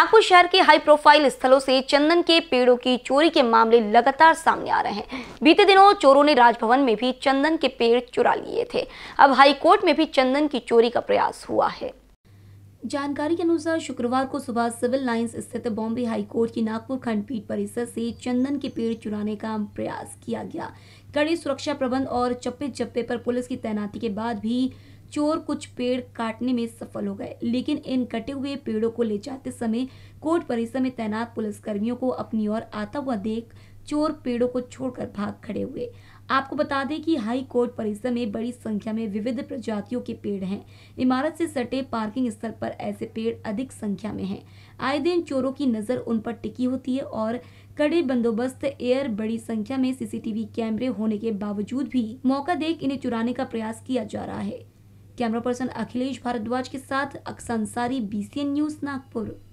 नागपुर शहर के high profile स्थलों से चंदन के पेड़ों की चोरी के मामले लगातार सामने आ रहे हैं बीते दिनों चोरों ने राजभवन में भी चंदन के पेड़ चुरा लिए थे अब हाईकोर्ट में भी चंदन की चोरी का प्रयास हुआ है जानकारी के अनुसार शुक्रवार को सुबह सिविल लाइंस स्थित बॉम्बे हाईकोर्ट की नागपुर खंडपीठ परिसर से चंदन के पेड़ चुराने का प्रयास किया गया कड़ी सुरक्षा प्रबंध और चप्पे चप्पे पर पुलिस की तैनाती के बाद भी चोर कुछ पेड़ काटने में सफल हो गए लेकिन इन कटे हुए पेड़ों को ले जाते समय कोर्ट परिसर में तैनात पुलिसकर्मियों को अपनी ओर आता हुआ देख चोर पेड़ों को छोड़कर भाग खड़े हुए आपको बता दें कि हाई कोर्ट परिसर में बड़ी संख्या में विविध प्रजातियों के पेड़ हैं इमारत से सटे पार्किंग स्थल पर ऐसे पेड़ अधिक संख्या में हैं आए दिन चोरों की नज़र उन पर टिकी होती है और कड़े बंदोबस्त एयर बड़ी संख्या में सीसीटीवी कैमरे होने के बावजूद भी मौका देख इन्हें चुराने का प्रयास किया जा रहा है कैमरा पर्सन अखिलेश भारद्वाज के साथ अक्सानसारी बी न्यूज नागपुर